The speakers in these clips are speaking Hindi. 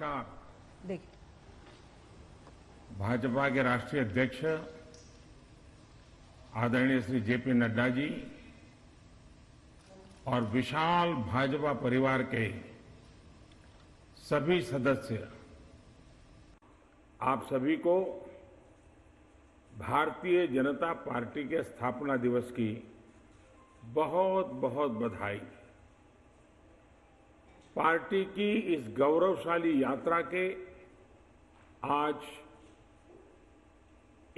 नमस्कार देखिए भाजपा के राष्ट्रीय अध्यक्ष आदरणीय श्री जेपी नड्डा जी और विशाल भाजपा परिवार के सभी सदस्य आप सभी को भारतीय जनता पार्टी के स्थापना दिवस की बहुत बहुत बधाई पार्टी की इस गौरवशाली यात्रा के आज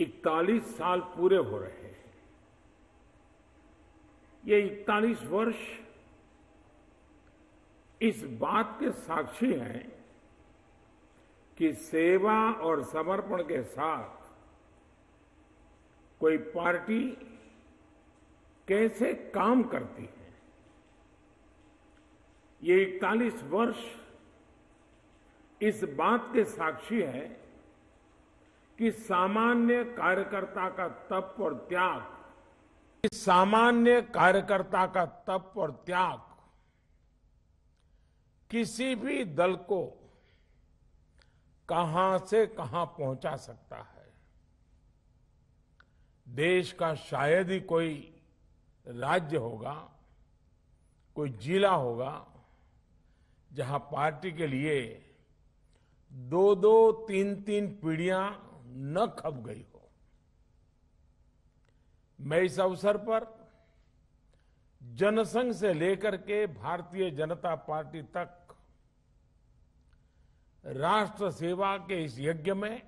41 साल पूरे हो रहे हैं ये 41 वर्ष इस बात के साक्षी हैं कि सेवा और समर्पण के साथ कोई पार्टी कैसे काम करती है ये इकतालीस वर्ष इस बात के साक्षी है कि सामान्य कार्यकर्ता का तप और त्याग इस सामान्य कार्यकर्ता का तप और त्याग किसी भी दल को कहां से कहां पहुंचा सकता है देश का शायद ही कोई राज्य होगा कोई जिला होगा जहां पार्टी के लिए दो दो तीन तीन पीढ़ियां न खप गई हो मैं इस अवसर पर जनसंघ से लेकर के भारतीय जनता पार्टी तक राष्ट्र सेवा के इस यज्ञ में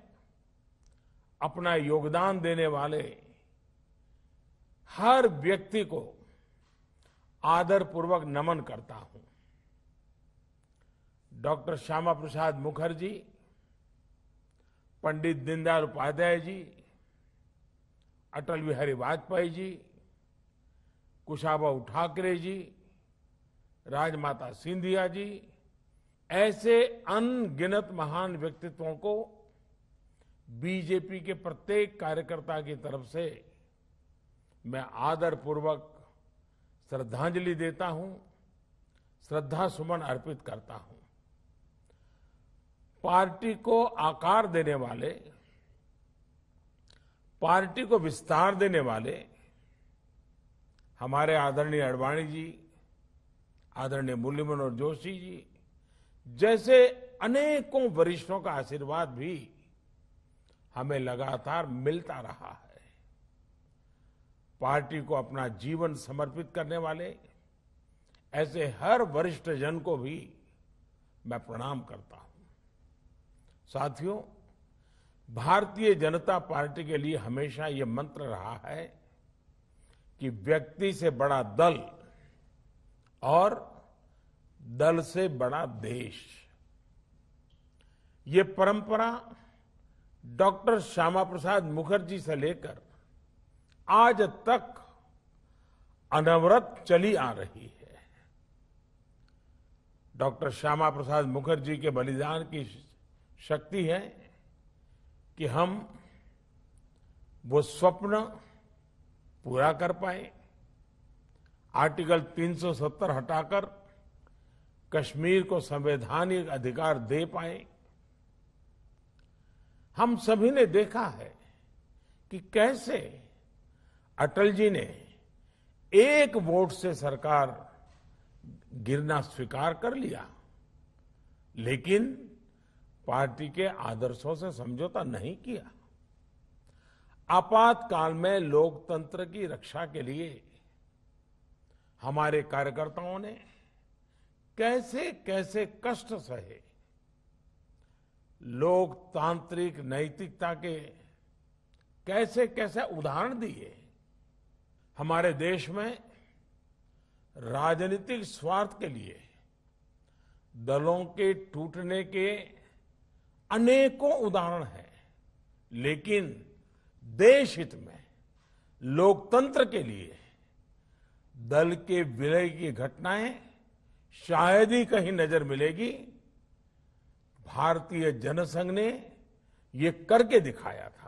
अपना योगदान देने वाले हर व्यक्ति को आदरपूर्वक नमन करता हूं डॉक्टर श्यामा प्रसाद मुखर्जी पंडित दीनदयाल उपाध्याय जी अटल बिहारी वाजपेयी जी कुशाभाऊ ठाकरे जी राजमाता सिंधिया जी ऐसे अनगिनत महान व्यक्तित्वों को बीजेपी के प्रत्येक कार्यकर्ता की तरफ से मैं आदरपूर्वक श्रद्धांजलि देता हूं श्रद्धा सुमन अर्पित करता हूं पार्टी को आकार देने वाले पार्टी को विस्तार देने वाले हमारे आदरणीय अडवाणी जी आदरणीय मुरली मनोहर जोशी जी जैसे अनेकों वरिष्ठों का आशीर्वाद भी हमें लगातार मिलता रहा है पार्टी को अपना जीवन समर्पित करने वाले ऐसे हर वरिष्ठ जन को भी मैं प्रणाम करता हूं साथियों भारतीय जनता पार्टी के लिए हमेशा ये मंत्र रहा है कि व्यक्ति से बड़ा दल और दल से बड़ा देश ये परंपरा डॉक्टर श्यामा प्रसाद मुखर्जी से लेकर आज तक अनवरत चली आ रही है डॉक्टर श्यामा प्रसाद मुखर्जी के बलिदान की शक्ति है कि हम वो स्वप्न पूरा कर पाए आर्टिकल 370 हटाकर कश्मीर को संवैधानिक अधिकार दे पाए हम सभी ने देखा है कि कैसे अटल जी ने एक वोट से सरकार गिरना स्वीकार कर लिया लेकिन पार्टी के आदर्शों से समझौता नहीं किया आपातकाल में लोकतंत्र की रक्षा के लिए हमारे कार्यकर्ताओं ने कैसे कैसे कष्ट सहे लोकतांत्रिक नैतिकता के कैसे कैसे उदाहरण दिए हमारे देश में राजनीतिक स्वार्थ के लिए दलों के टूटने के अनेकों उदाहरण हैं लेकिन देश हित में लोकतंत्र के लिए दल के विलय की घटनाएं शायद ही कहीं नजर मिलेगी भारतीय जनसंघ ने ये करके दिखाया था